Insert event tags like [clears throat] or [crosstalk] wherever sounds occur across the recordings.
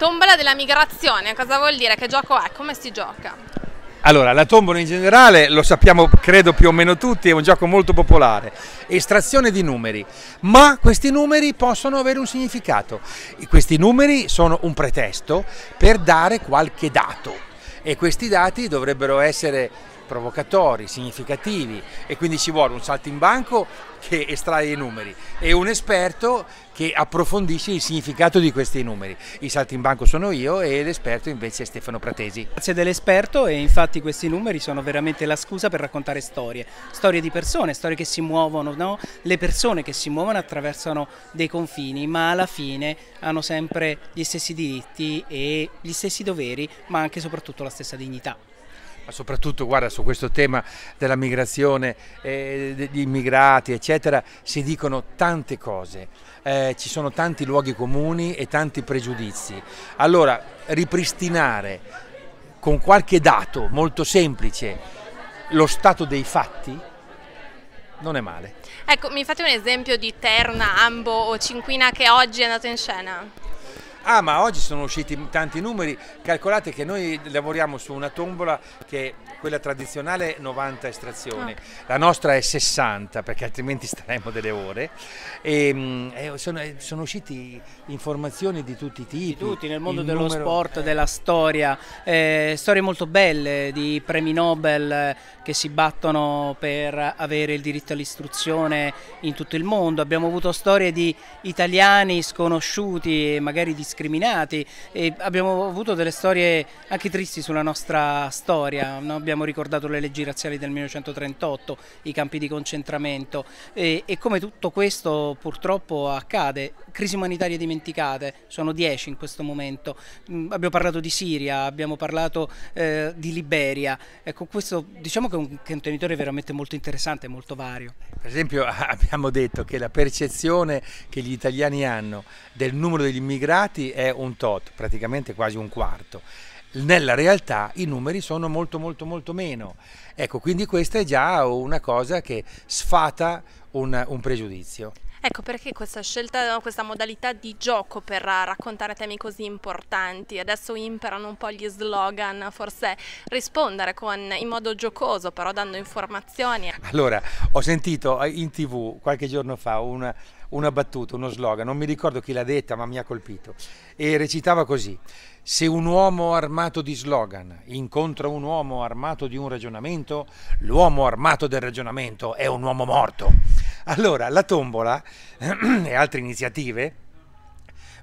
Tombola della migrazione, cosa vuol dire? Che gioco è? Come si gioca? Allora, la tombola in generale, lo sappiamo credo più o meno tutti, è un gioco molto popolare, estrazione di numeri, ma questi numeri possono avere un significato, questi numeri sono un pretesto per dare qualche dato e questi dati dovrebbero essere provocatori, significativi e quindi ci vuole un salto in banco che estrae i numeri e un esperto che approfondisce il significato di questi numeri. Il salto in banco sono io e l'esperto invece è Stefano Pratesi. Grazie dell'esperto e infatti questi numeri sono veramente la scusa per raccontare storie, storie di persone, storie che si muovono, no? le persone che si muovono attraversano dei confini ma alla fine hanno sempre gli stessi diritti e gli stessi doveri ma anche e soprattutto la stessa dignità ma soprattutto guarda, su questo tema della migrazione, eh, degli immigrati, eccetera, si dicono tante cose, eh, ci sono tanti luoghi comuni e tanti pregiudizi. Allora, ripristinare con qualche dato molto semplice lo stato dei fatti non è male. Ecco, mi fate un esempio di Terna, Ambo o Cinquina che oggi è andato in scena? Ah, ma oggi sono usciti tanti numeri. Calcolate che noi lavoriamo su una tombola che è quella tradizionale 90 estrazioni, ah. la nostra è 60 perché altrimenti staremmo delle ore. E, ehm, e eh, sono, eh, sono usciti informazioni di tutti i tipi. Di tutti, nel mondo dello numero... sport, della storia, eh, storie molto belle di premi Nobel eh, che si battono per avere il diritto all'istruzione in tutto il mondo. Abbiamo avuto storie di italiani sconosciuti, magari di discriminati e abbiamo avuto delle storie anche tristi sulla nostra storia, no? abbiamo ricordato le leggi razziali del 1938, i campi di concentramento e, e come tutto questo purtroppo accade, crisi umanitarie dimenticate, sono dieci in questo momento, mm, abbiamo parlato di Siria, abbiamo parlato eh, di Liberia, ecco questo diciamo che è un contenitore veramente molto interessante, molto vario. Per esempio [laughs] abbiamo detto che la percezione che gli italiani hanno del numero degli immigrati votati è un tot, praticamente quasi un quarto. Nella realtà i numeri sono molto molto molto meno. Ecco, quindi questa è già una cosa che sfata un, un pregiudizio. Ecco perché questa scelta, questa modalità di gioco per eh, raccontare temi così importanti, adesso imperano un po' gli slogan, forse rispondere con, in modo giocoso, però dando informazioni. Allora, ho sentito eh, in tv qualche giorno fa un, una battuta, uno slogan, non mi ricordo chi l'ha detta, ma mi ha colpito, e recitava così. Se un uomo armato di slogan incontra un uomo armato di un ragionamento, l'uomo armato del ragionamento è un uomo morto. Allora, la tombola [clears throat] e altre iniziative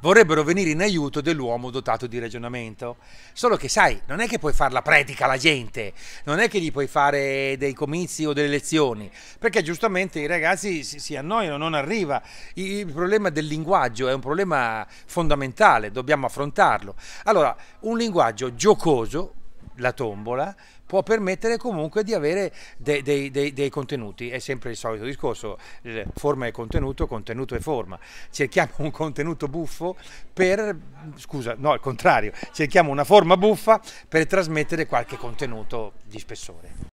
vorrebbero venire in aiuto dell'uomo dotato di ragionamento. Solo che sai, non è che puoi fare la predica alla gente, non è che gli puoi fare dei comizi o delle lezioni, perché giustamente i ragazzi si, si annoiano, non arriva. Il problema del linguaggio è un problema fondamentale, dobbiamo affrontarlo. Allora, un linguaggio giocoso la tombola può permettere comunque di avere dei, dei, dei, dei, contenuti, è sempre il solito discorso, forma e contenuto, contenuto e forma, cerchiamo un contenuto buffo per, scusa, no al contrario, cerchiamo una forma buffa per trasmettere qualche contenuto di spessore.